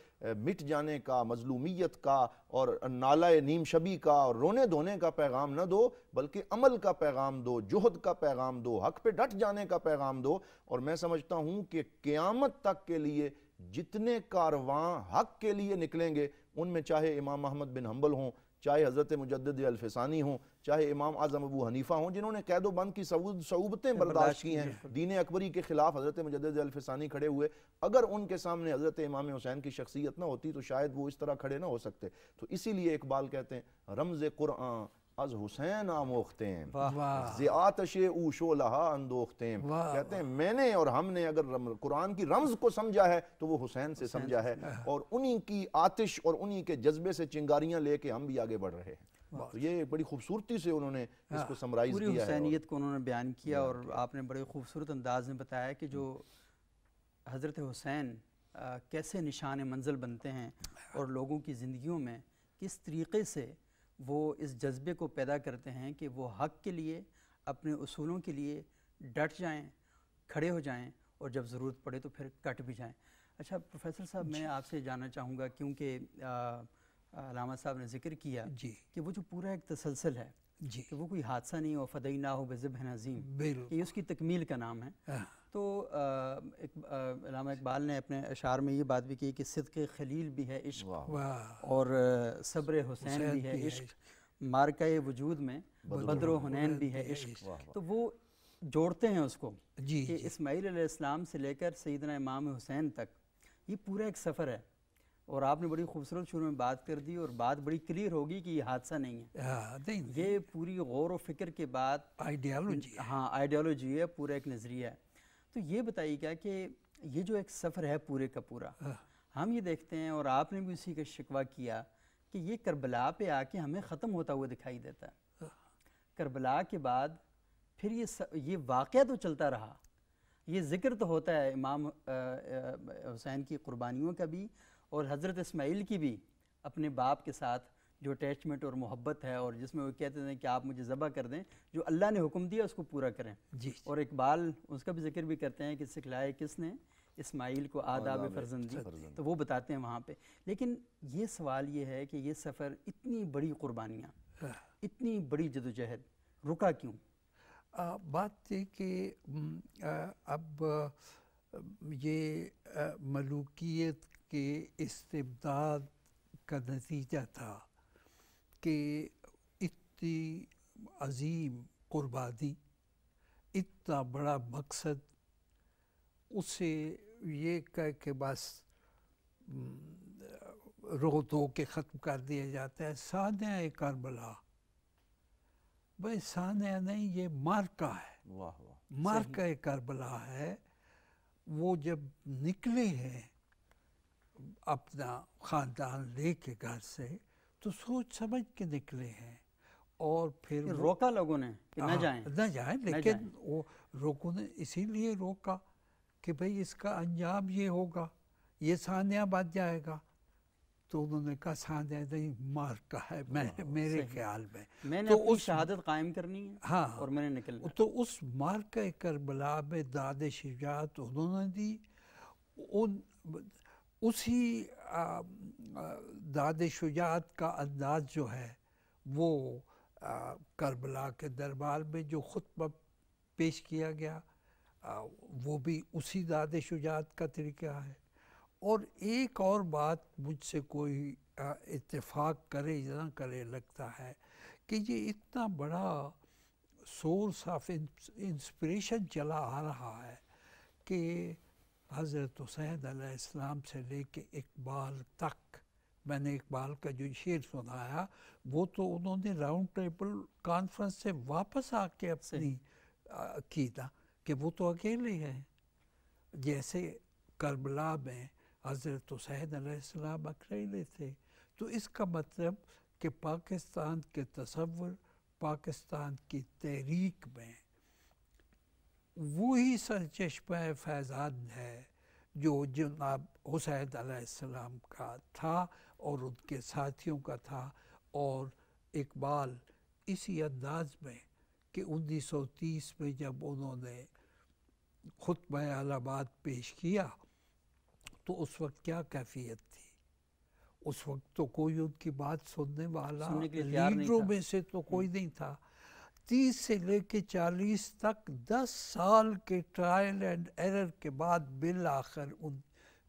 मिट जाने का मजलूमियत का और नाला नीम शबी का और रोने धोने का पैगाम न दो बल्कि अमल का पैगाम दो जहद का पैगाम दो हक पे डट जाने का पैगाम दो और मैं समझता हूँ कि क़्यामत तक के लिए जितने कारवां हक के लिए निकलेंगे उनमें चाहे इमाम अहमद बिन हम्बल हों चाहे हज़रत मुजद हो हों चाहे इमाम आज़म अबू हनीफ़ा हों जिन्होंने कैदो बंद की सऊबतें बर्दाश्त की हैं दीन अकबरी के ख़िलाफ़ हज़रत मुजद खड़े हुए अगर उनके सामने हज़रत इमाम हुसैन की शख्सियत ना होती तो शायद वो इस तरह खड़े ना हो सकते तो इसीलिए इकबाल कहते हैं रमज़ कुरआ अज हुसैन आमोखतेम जियातश ऊ शोलहा कहते हैं मैंने और हमने अगर कुरान की रमज को समझा है तो वो हुसैन से समझा है और उन्हीं की आतिश और उन्हीं के जज्बे से चिंगारियां लेके हम भी आगे बढ़ रहे हैं तो ये बड़ी खूबसूरती से उन्होंने हाँ, इसको समराइज किया हुसैनियत को उन्होंने बयान किया और आपने बड़े खूबसूरत अंदाज में बताया कि जो हज़रत हुसैन कैसे निशान मंजिल बनते हैं हाँ। और लोगों की जिंदगी में किस तरीके से वो इस जज्बे को पैदा करते हैं कि वो हक़ के लिए अपने असूलों के लिए डट जाएं खड़े हो जाएं और जब ज़रूरत पड़े तो फिर कट भी जाएं अच्छा प्रोफेसर साहब मैं आपसे जानना चाहूँगा क्योंकि रामा साहब ने जिक्र किया जी कि वो जो पूरा एक तसलसल है जी कि वो कोई हादसा नहीं हो फदई ना हो बेज़ब है नज़ीम ये उसकी तकमील का नाम है हाँ। तो आ, एक, इकबाल ने अपने अशार में ये बात भी की कि सिद्क खलील भी है इश्क और सब्र हुसैन भी है इश्क मारका वजूद में बद्र हुनैन भी है इश्क तो वो जोड़ते हैं उसको जी कि इसमाईल इस्लाम से लेकर सईदना इमाम हुसैन तक ये पूरा एक सफ़र है और आपने बड़ी खूबसूरत शुरू में बात कर दी और बात बड़ी क्लियर होगी कि ये हादसा नहीं है आ, हाँ, नहीं, ये पूरी गौर व फिक्र के बाद आइडियालॉजी हाँ आइडियालॉजी है पूरा एक नज़रिया है तो ये बताइएगा कि ये जो एक सफ़र है पूरे का पूरा हाँ। हम ये देखते हैं और आपने भी उसी का शिकवा किया कि ये करबला पे आके हमें ख़त्म होता हुआ दिखाई देता है हाँ। करबला के बाद फिर ये स, ये वाक़ तो चलता रहा ये ज़िक्र तो होता है इमाम हुसैन की क़ुरबानियों का भी और हज़रत इसमाइल की भी अपने बाप के साथ जो अटैचमेंट और मोहब्बत है और जिसमें वो कहते हैं कि आप मुझे ज़बा कर दें जो अल्लाह ने हुक्म दिया उसको पूरा करें जी और इकबाल उसका भी जिक्र भी करते हैं कि सिखलाए किसने इस्माइल को आदाब फर्जंदी तो वो बताते हैं वहाँ पर लेकिन ये सवाल ये है कि ये सफ़र इतनी बड़ी कुर्बानियाँ हाँ। इतनी बड़ी जदोजहद रुका क्यों आ, बात थी कि अब ये मलूकियत के इस्तेमाल का नतीजा था कि इतनी अजीम कुर्बानी इतना बड़ा मकसद उसे ये कह के बस रो धो के ख़त्म कर दिया जाता है सान्या करबला भाई सान्या नहीं ये का है वाह वाह एक करबला है वो जब निकले हैं अपना ख़ानदान ले के घर से तो सोच समझ के निकले हैं और फिर रोका लोगों ने कि न हाँ, जाए न जाए लेकिन न वो रोकों ने इसीलिए रोका कि भाई इसका अंजाम ये होगा ये सान्या बच जाएगा तो उन्होंने कहा सान्या नहीं मार का है मैं मेरे ख्याल में मैंने तो उस शहादत कायम करनी है हाँ और मैंने निकल तो उस मार का बला में दाद शिजात उन्होंने दी उन उसी दाद शुजात का अंदाज जो है वो करबला के दरबार में जो खुतबा पेश किया गया आ, वो भी उसी दाद शुजात का तरीका है और एक और बात मुझसे कोई इतफ़ाक़ करे या ना करे लगता है कि ये इतना बड़ा सोर्स ऑफ इंस्पिरेशन चला आ रहा है कि हज़रत हुसैन आसमाम से लेके इकबाल तक मैंने इकबाल का जो शेर सुनाया वो तो उन्होंने राउंड टेबल कॉन्फ्रेंस से वापस आके अपनी की था कि वो तो अकेले हैं जैसे करबला में हज़रत हुसैन आसमाम अकेले थे तो इसका मतलब कि पाकिस्तान के तस्वर पाकिस्तान की तहरीक में वही सरचश्म फैज़ान है जो जनाब हुसैन का था और उनके साथियों का था और इकबाल इसी अंदाज में कि 1930 में जब उन्होंने खुतब आलाबाद पेश किया तो उस वक्त क्या कैफियत थी उस वक्त तो कोई उनकी बात सुनने वाला लीडरों में से तो कोई हम्म। नहीं था तीस से लेके चालीस तक दस साल के ट्रायल एंड एरर के बाद बिल आखिर उन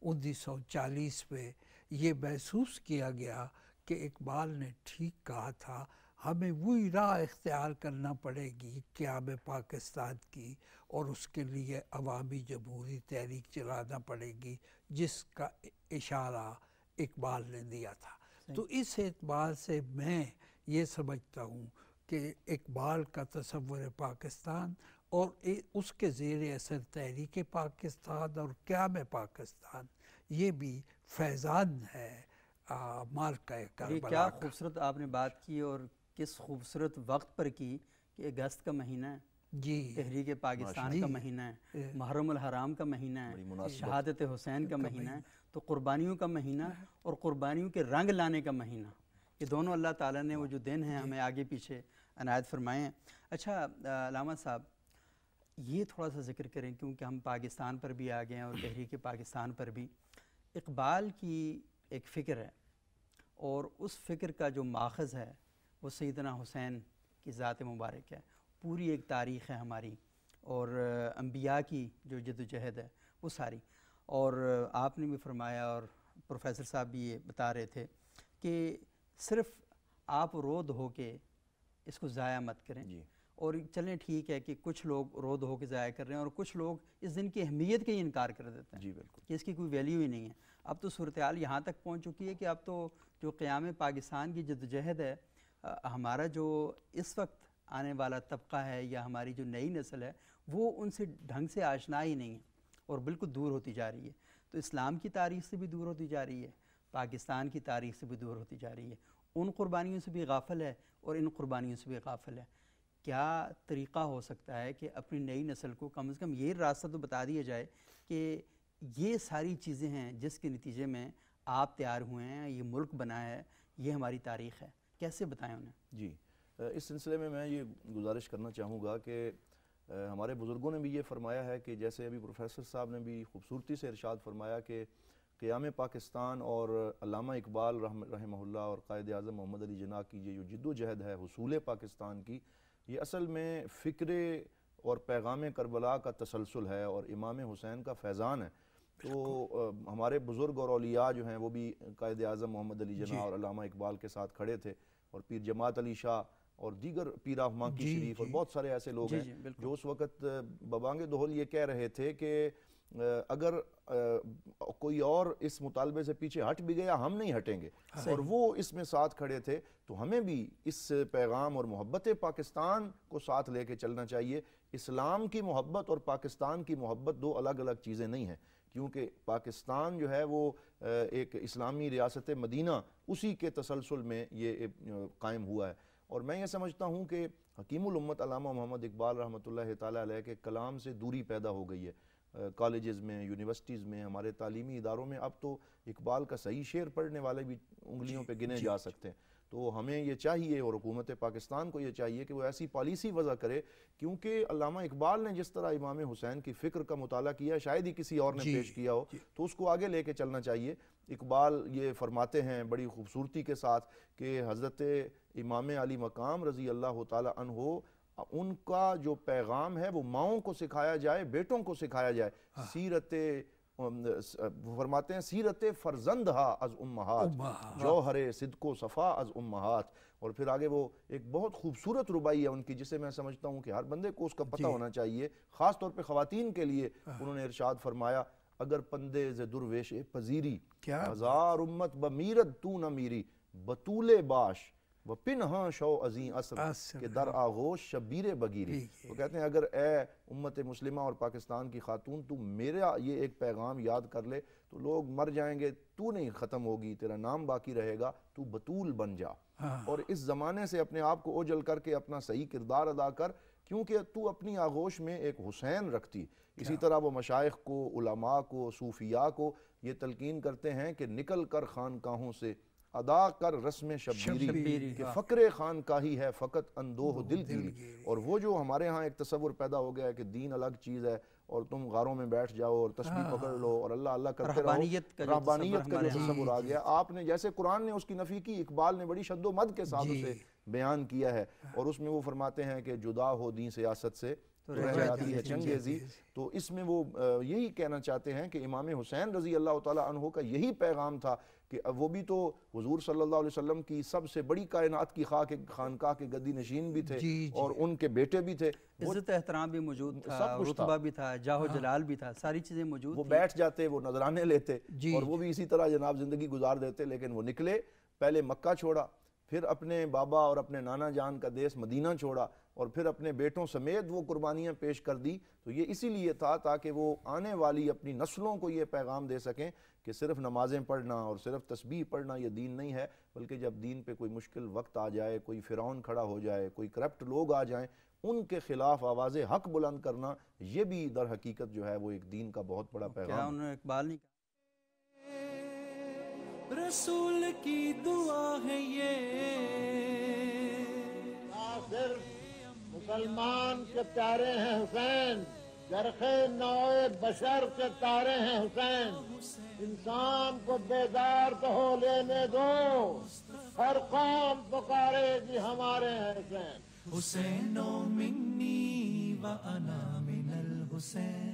उन्नीस सौ चालीस में ये महसूस किया गया कि इकबाल ने ठीक कहा था हमें वही राह इख्तियार करना पड़ेगी क्या में पाकिस्तान की और उसके लिए अवामी जमहूरी तहरीक चलाना पड़ेगी जिसका इशारा इकबाल ने दिया था तो इस एतबार से मैं ये समझता हूँ कि इकबाल का तस्वुर पाकिस्तान और उसके ज़ेर असर तहरीक पाकिस्तान और क्या में पाकिस्तान ये भी फैज़ान है मालका का क्या खूबसूरत आपने बात की और किस खूबसूरत वक्त पर की कि अगस्त का महीना है जी तहरीक पाकिस्तान का महीना है महरम हराम का महीना है शहादत हुसैन का महीना है तो कुर्बानियों का महीना हाँ। और कुर्बानियों के रंग लाने का महीना ये दोनों अल्लाह ताला ने वो जो दिन है हमें आगे पीछे अनायत फरमाएँ अच्छा लामा साहब ये थोड़ा सा जिक्र करें क्योंकि हम पाकिस्तान पर भी आ गए हैं और तहरीक पाकिस्तान पर भी इकबाल की एक फ़िक्र है और उस फ़िक्र का जो माखज़ है वो सैदना हुसैन की ज़ात मुबारक है पूरी एक तारीख़ है हमारी और अम्बिया की जो जदोजहद है वो सारी और आपने भी फरमाया और प्रोफेसर साहब भी ये बता रहे थे कि सिर्फ़ आप रोद हो के इसको ज़ाया मत करें और चलें ठीक है कि कुछ लोग रो धो के ज़ाया कर रहे हैं और कुछ लोग इस दिन की अहमियत का ही इनकार कर देते हैं जी बिल्कुल कि इसकी कोई वैल्यू ही नहीं है अब तो सूरत हाल यहाँ तक पहुँच चुकी है कि अब तो जो क़्याम पाकिस्तान की जदोजहद है आ, हमारा जो इस वक्त आने वाला तबका है या हमारी जो नई नस्ल है वो उनसे ढंग से आशना ही नहीं है और बिल्कुल दूर होती जा रही है तो इस्लाम की तारीख से भी दूर होती जा रही है पाकिस्तान की तारीख से भी दूर होती जा रही है उन कुर्बानियों से भी गाफल है और इन कुर्बानियों से भी गाफिल है क्या तरीक़ा हो सकता है कि अपनी नई नस्ल को कम से कम ये रास्ता तो बता दिया जाए कि ये सारी चीज़ें हैं जिसके नतीजे में आप तैयार हुए हैं ये मुल्क बना है ये हमारी तारीख़ है कैसे बताएं उन्हें जी इस सिलसिले में मैं ये गुजारिश करना चाहूँगा कि हमारे बुज़ुर्गों ने भी ये फरमाया है कि जैसे अभी प्रोफेसर साहब ने भी खूबसूरती से इरशाद फरमाया कि क़्याम पाकिस्तान और अलामा इकबाल रहमल्ला और कायद अजम मोहम्मद अली जना की ये जो जद्दोजहद है हसूल पाकिस्तान की ये असल में फ़िक्र और पैगाम करबला का तसलसल है और इमाम हुसैन का फैज़ान है तो आ, हमारे बुज़ुर्ग और अलिया जो हैं वो भी कायद अजम मोहम्मद अली जना और अलामा इकबाल के साथ खड़े थे और पीर जमात अली शाह और दीगर पीर आफमा की शरीफ और बहुत सारे ऐसे लोग हैं जो उस वक़्त बबांग दोहल ये कह रहे थे कि अगर कोई और इस मुतालबे से पीछे हट भी गया हम नहीं हटेंगे हाँ। और वो इसमें साथ खड़े थे तो हमें भी इस पैगाम और मोहब्बत पाकिस्तान को साथ लेके चलना चाहिए इस्लाम की मोहब्बत और पाकिस्तान की मोहब्बत दो अलग अलग चीज़ें नहीं हैं क्योंकि पाकिस्तान जो है वो एक इस्लामी रियासत मदीना उसी के तसलसल में ये कायम हुआ है और मैं ये समझता हूँ कि हकीमुलम्मत मोहम्मद इकबाल रहमत ला के कलाम से दूरी पैदा हो गई है कॉलेज़ में यूनिवर्सिटीज़ में हमारे तालीमी इदारों में अब तो इकबाल का सही शेर पढ़ने वाले भी उंगलियों पर गिने जा सकते हैं तो हमें ये चाहिए और हुकूमत पाकिस्तान को ये चाहिए कि वो ऐसी पॉलिसी वजह करे क्योंकि अलामा इकबाल ने जिस तरह इमाम हुसैन की फ़िक्र का मुताला किया शायद ही किसी और ने पेश किया हो तो उसको आगे लेके चलना चाहिए इकबाल ये फरमाते हैं बड़ी खूबसूरती के साथ कि हज़रत इमाम अली मकाम रज़ी अल्लाह तन हो उनका जो पैगाम है वो माओं को सिखाया जाए बेटों को सिखाया जाए हाँ। सीरत फरमाते हैं सीरत फरजंद हा अज जो हरे सिद्को सफ़ा अज उम्महात और फिर आगे वो एक बहुत खूबसूरत रुबाई है उनकी जिसे मैं समझता हूँ कि हर बंदे को उसका पता होना चाहिए ख़ास तौर पर ख़वातीन के लिए हाँ। उन्होंने इर्शाद फरमाया अगर पंदे दुरवेश पजीरी क्या हज़ार उम्मत बमीरत तू न मीरी बतूल बाश व पिन शो अजी असर के दर हाँ। आगोश शबीर बगीरी वो कहते हैं अगर ए उम्मत मुस्लिमा और पाकिस्तान की खातून तू मेरा ये एक पैगाम याद कर ले तो लोग मर जाएंगे तू नहीं ख़त्म होगी तेरा नाम बाकी रहेगा तू बतूल बन जा हाँ। और इस ज़माने से अपने आप को ओझल करके अपना सही किरदार अदा कर क्योंकि तू अपनी आगोश में एक हुसैन रखती इसी तरह वो मशाइ को उलमा को सूफिया को ये तलकिन करते हैं कि निकल कर खानकाहों से अदा कर रस्म शबीरी के फ़क्र खान का ही है फ़कत अनदोह दिल दिली और वो जो हमारे यहाँ एक तस्वुर पैदा हो गया है कि दीन अलग चीज़ है और तुम गारों में बैठ जाओ और तस्वीर हाँ, पकड़ हाँ। लो और अल्लाह अल्लाह करते रहो रबानियत का जो तस्वुर आ गया आपने जैसे कुरान ने उसकी नफ़ी की इकबाल ने बड़ी मद के साथ उसे बयान किया है हाँ। और उसमें वो फरमाते हैं कि जुदा हो दी सियासत से तो, तो रह जाती है चंगेजी तो इसमें वो यही कहना चाहते हैं कि इमाम हुसैन रजी अल्लाह तहो का यही पैगाम था कि वो भी तो हजूर सल्ला वसम की सबसे बड़ी कायनात की खा के खानका के गद्दी नशीन भी थे जी, जी। और उनके बेटे भी थे इज्जत एहतराम भी मौजूद था भी था जाहो हाँ। जलाल भी था सारी चीज़ें मौजूद वो बैठ जाते वो नजराने लेते और वो भी इसी तरह जनाब ज़िंदगी गुजार देते लेकिन वो निकले पहले मक्का छोड़ा फिर अपने बाबा और अपने नाना जान का देश मदीना छोड़ा और फिर अपने बेटों समेत वो कुर्बानियाँ पेश कर दी तो ये इसीलिए था ताकि वो आने वाली अपनी नस्लों को ये पैगाम दे सकें कि सिर्फ नमाज़ें पढ़ना और सिर्फ तस्बीह पढ़ना ये दीन नहीं है बल्कि जब दीन पे कोई मुश्किल वक्त आ जाए कोई फ़िरौन खड़ा हो जाए कोई करप्ट लोग आ जाएँ उनके खिलाफ आवाज़ हक बुलंद करना ये भी दर हकीकत जो है वो एक दीन का बहुत बड़ा पैगाम उन्होंने इकबाल नहीं रसूल की दुआ है ये मुसलमान के प्यारे हैं हुसैन जरखे नौए बशर के तारे हैं हुसैन इंसान को बेदार तो हो लेने दो हर कौम पुकारेगी हमारे हैं हुसैन हुसैनो मिन्नी व अना मिनल हुसैन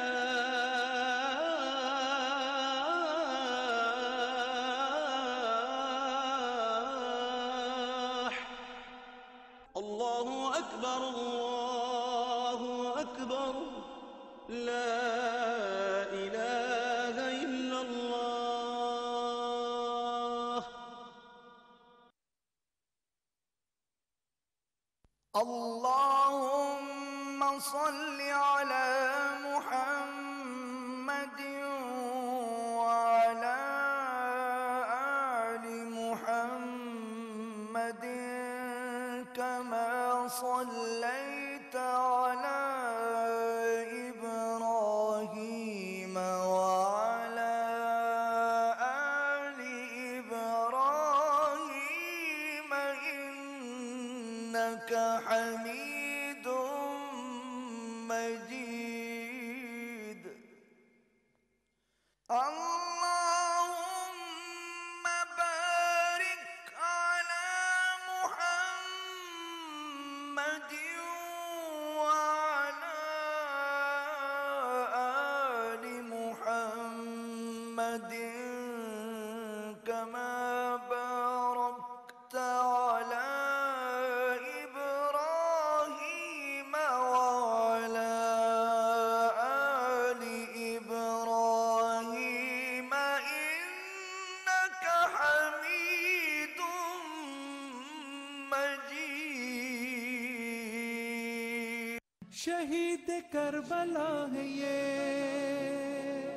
शहीद करबला है ये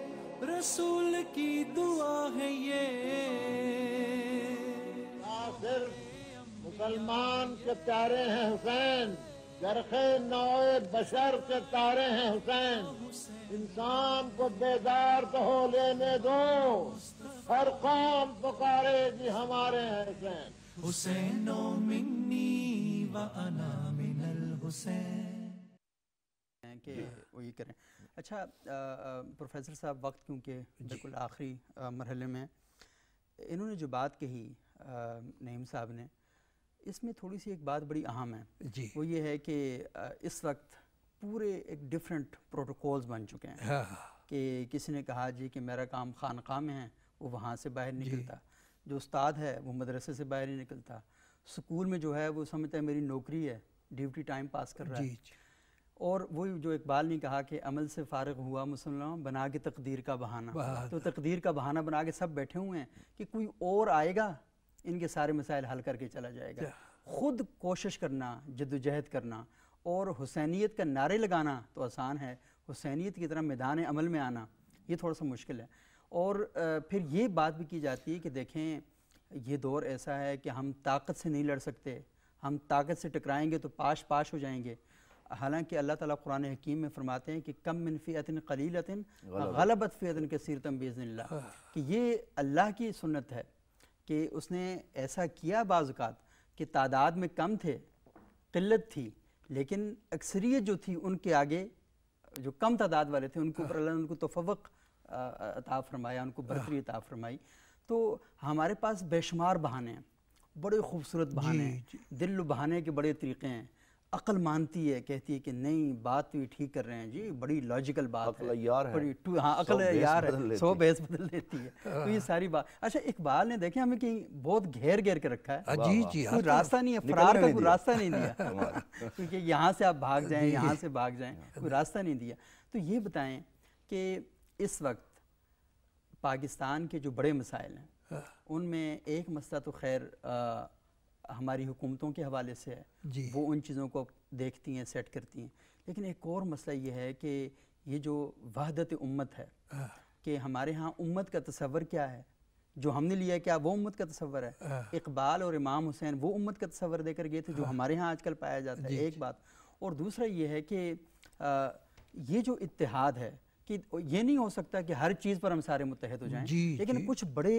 रसूल की दुआ है ये मुसलमान के प्यारे हैं हुसैन जरखे नौए बशर के तारे हैं हुसैन इंसान को बेदार तो हो लेने दो हर कौम पुकारे जी हमारे हैं हुसैन हुसैनो मिंग ये हाँ। वो करें अच्छा प्रोफेसर साहब वक्त क्योंकि बिल्कुल आखिरी मरहले में इन्होंने जो बात कही नईम साहब ने इसमें थोड़ी सी एक बात बड़ी अहम है जी वो ये है कि इस वक्त पूरे एक डिफरेंट प्रोटोकॉल्स बन चुके हैं हाँ। कि किसी ने कहा जी कि मेरा काम खानका में है वो वहाँ से बाहर निकलता जो उस्ताद है वो मदरसे से बाहर ही निकलता स्कूल में जो है वो समझता है मेरी नौकरी है ड्यूटी टाइम पास कर रहा है और वही जो इकबाल ने कहा कि अमल से फारग हुआ मुसलमान बना के तकदीर का बहाना तो तकदीर का बहाना बना के सब बैठे हुए हैं कि कोई और आएगा इनके सारे मसाइल हल करके चला जाएगा खुद कोशिश करना जदोजहद करना और हुसैनीत का नारे लगाना तो आसान है हुसैनीत की तरह मैदान अमल में आना ये थोड़ा सा मुश्किल है और फिर ये बात भी की जाती है कि देखें ये दौर ऐसा है कि हम ताकत से नहीं लड़ सकते हम ताकत से टकराएंगे तो पाश पाश हो जाएंगे हालांकि अल्लाह ताला कुरान हकीम में फरमाते हैं कि कम मनफ़ीतिन कलीलतिन गलबत फ़ीतिन के सीरतम बेज़न हाँ। कि ये अल्लाह की सुन्नत है कि उसने ऐसा किया बाज़ात कि तादाद में कम थे किल्लत थी लेकिन अक्सरियत जो थी उनके आगे जो कम तादाद वाले थे उनके ऊपर हाँ। अल्लाह ने उनको तफवक अता फरमाया उनको बरतरी अता फरमाई तो हमारे पास बेशुमार बहाने हैं बड़े खूबसूरत बहाने हैं दिल बहाने के बड़े तरीक़े हैं अकल मानती है कहती है कि नहीं बात तो ठीक कर रहे हैं जी बड़ी लॉजिकल बात है यार है बड़ी हाँ अकल यार है सो बेस बदल लेती है तो ये हाँ। सारी बात अच्छा इकबाल ने देखे हमें कहीं बहुत घेर घेर के रखा है जी जी कोई रास्ता नहीं है फरार का कोई रास्ता नहीं दिया क्योंकि यहाँ से आप भाग जाए यहाँ से भाग जाए हाँ। कोई रास्ता नहीं दिया तो ये बताएं कि इस वक्त पाकिस्तान के जो बड़े मसाइल हैं हाँ। उनमें एक मसला तो खैर हमारी हुकूमतों के हवाले से है वो उन चीज़ों को देखती हैं सेट करती हैं लेकिन एक और मसला ये है कि ये जो वहदत उम्मत है कि हमारे यहाँ उम्मत का तस्वर क्या है जो हमने लिया क्या वो उम्मत का तस्वर है इकबाल और इमाम हुसैन वो उम्मत का तस्वर देकर गए थे जो हमारे यहाँ आजकल पाया जाता है एक बात और दूसरा ये है कि ये जो इतिहाद है कि ये नहीं हो सकता कि हर चीज़ पर हम सारे मुतहद हो जाएं लेकिन कुछ बड़े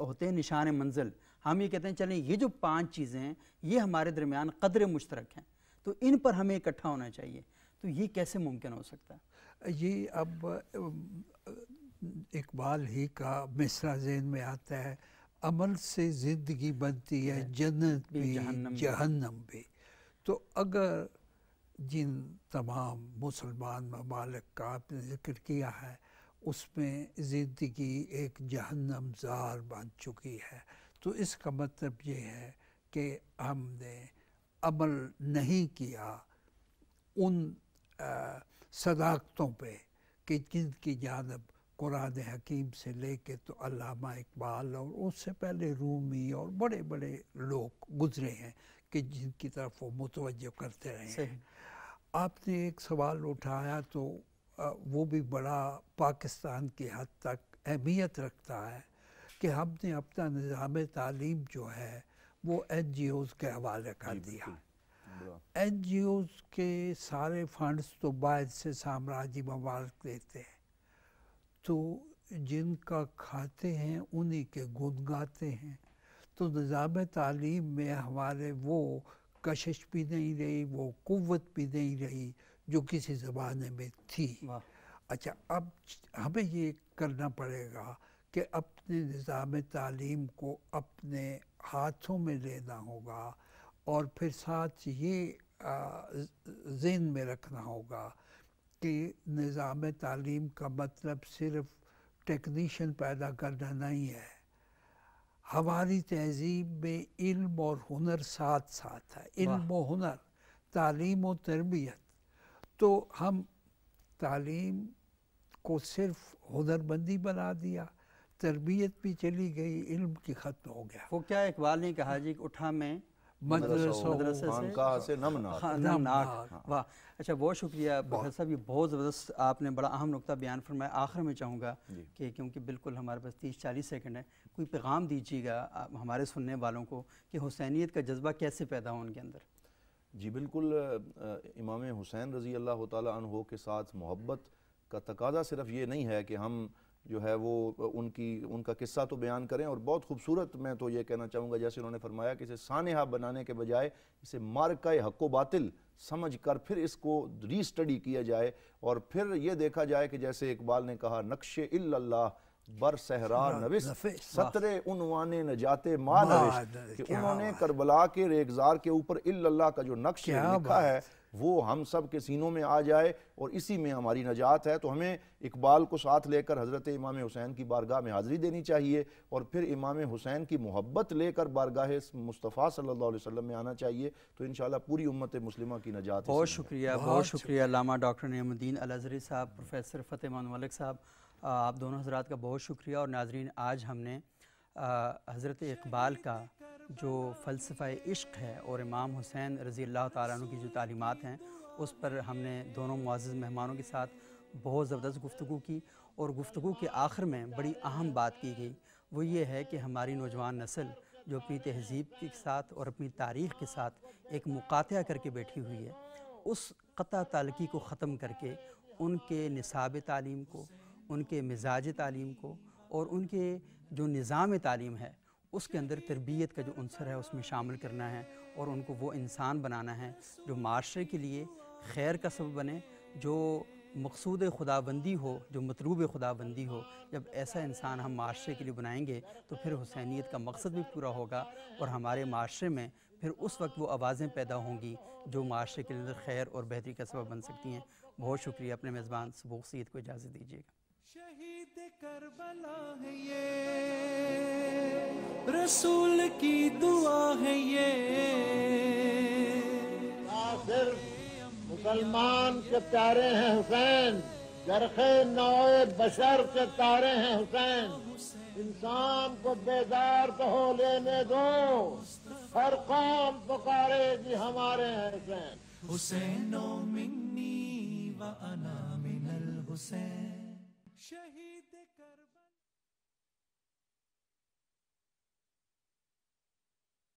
होते हैं निशान मंजिल हम ये कहते हैं चलें ये जो पांच चीज़ें हैं ये हमारे दरमियान कदर मुश्तरक हैं तो इन पर हमें इकट्ठा होना चाहिए तो ये कैसे मुमकिन हो सकता है ये अब इकबाल ही का मिसरा जहन में आता है अमल से ज़िंदगी बनती है जन्नत भी जहन्नम भी तो अगर जिन तमाम मुसलमान ममालिक का आपने जिक्र किया है उसमें ज़िंदगी एक जार बन चुकी है तो इसका मतलब ये है कि हमने अमल नहीं किया उन आ, सदाकतों पे कि जिनकी जानब कुरान हकीम से लेके तो अलामा इकबाल और उससे पहले रूमी और बड़े बड़े लोग गुजरे हैं कि जिनकी तरफ वो मुतवज करते रहे हैं आपने एक सवाल उठाया तो आ, वो भी बड़ा पाकिस्तान की हद तक अहमियत रखता है कि हमने अपना निज़ाम तालीम जो है वो एन जी ओज़ के हवाले कर दिया एन जी ओज़ के सारे फंड्स तो बाहर से साम्राज्य ममालक लेते हैं तो जिनका खाते हैं उन्हीं के गुनगाते गाते हैं तो निज़ाम तालीम में हमारे वो कशिश भी नहीं रही वो कुत भी नहीं रही जो किसी ज़माने में थी अच्छा अब हमें ये करना पड़ेगा कि अपने निज़ाम तालीम को अपने हाथों में लेना होगा और फिर साथ ये जेन में रखना होगा कि निज़ाम तालीम का मतलब सिर्फ टेक्नीशन पैदा करना नहीं है हमारी तहजीब में इल्म और हुनर साथ साथ है इल्म और हुनर तालीम और तरबियत तो हम तालीम को सिर्फ हुनरबंदी बना दिया तरबियत भी चली गई इल्म की ख़त्म हो गया वो क्या इकबाल ने कहा जी उठा मैं से हाँ, वाह अच्छा बहुत शुक्रिया बहुत साहब ये बहुत ज़बरदस्त आपने बड़ा अहम नुकता बयान फरमाया आखिर में चाहूँगा कि क्योंकि बिल्कुल हमारे पास तीस चालीस सेकंड है कोई पैगाम दीजिएगा हमारे सुनने वालों को कि हुसैनीत का जज्बा कैसे पैदा हो उनके अंदर जी बिल्कुल इमाम हुसैन रज़ी अल्लाह तह के साथ मोहब्बत का तकाजा सिर्फ ये नहीं है कि हम जो है वो उनकी उनका किस्सा तो बयान करें और बहुत खूबसूरत मैं तो ये कहना चाहूँगा जैसे उन्होंने फरमाया कि इसे सानहा बनाने के बजाय इसे मार्का हको बातिल समझ कर फिर इसको रीस्टडी किया जाए और फिर ये देखा जाए कि जैसे इकबाल ने कहा नक्श इल्ला बर सहरा नविस सतरे उनवान नजात मा नविस कि उन्होंने करबला के रेगजार के ऊपर इल्ला का जो नक्श लिखा है वो हम सब के सीनों में आ जाए और इसी में हमारी नजात है तो हमें इकबाल को साथ लेकर हज़रत इमाम हुसैन की बारगाह में हाज़िरी देनी चाहिए और फिर इमाम हुसैन की मोहब्बत लेकर बारगाह मुस्तफ़ा सल्लल्लाहु अलैहि वसल्लम में आना चाहिए तो इन पूरी उम्मत मुस्लिम की नजात बहुत शुक्रिया बहुत शुक्रिया लामा डॉक्टर नियमुद्दीन अलजरी साहब प्रोफेसर फतेह मलिक साहब आप दोनों हजरात का बहुत शुक्रिया और नाजरीन आज हमने हज़रत इकबाल का जो फ़लसफ़ा इश्क है और इमाम हुसैन रज़ी अल्लाह तु की जो तलीमत हैं उस पर हमने दोनों मुआज़ मेहमानों के साथ बहुत ज़बरदस्त गुफ्तु की और गुफ्तु के आखिर में बड़ी अहम बात की गई वो ये है कि हमारी नौजवान नस्ल जो अपनी तहजीब के साथ और अपनी तारीख़ के साथ एक मुकातिया करके बैठी हुई है उस क़त तलकी को ख़त्म करके उनके निसाब तलीम को उनके मिजाज तलीम को और उनके जो निज़ाम तलीम है उसके अंदर तरबियत का जो अनसर है उसमें शामिल करना है और उनको वो इंसान बनाना है जो माशरे के लिए खैर का सबब बने जो मकसूद खुदाबंदी हो जो मतलूब खुदाबंदी हो जब ऐसा इंसान हम माशरे के लिए बनाएंगे तो फिर हुसैनीत का मकसद भी पूरा होगा और हमारे माशरे में फिर उस वक्त वो आवाज़ें पैदा होंगी जो माशरे के अंदर खैर और बेहतरी का सबब बन सकती हैं बहुत शुक्रिया अपने मेज़बान सबूक को इजाज़त दीजिएगा शहीद है ये रसूल की दुआ है ये सिर्फ मुसलमान के प्यारे हैं हुसैन जरखे नौए बशर के तारे हैं हुसैन इंसान को बेदार तो हो लेने दो हर कौम पुकारे जी हमारे हैं हुसैन हुसैनो मिन्नी व अना मिनल हुसैन शहीद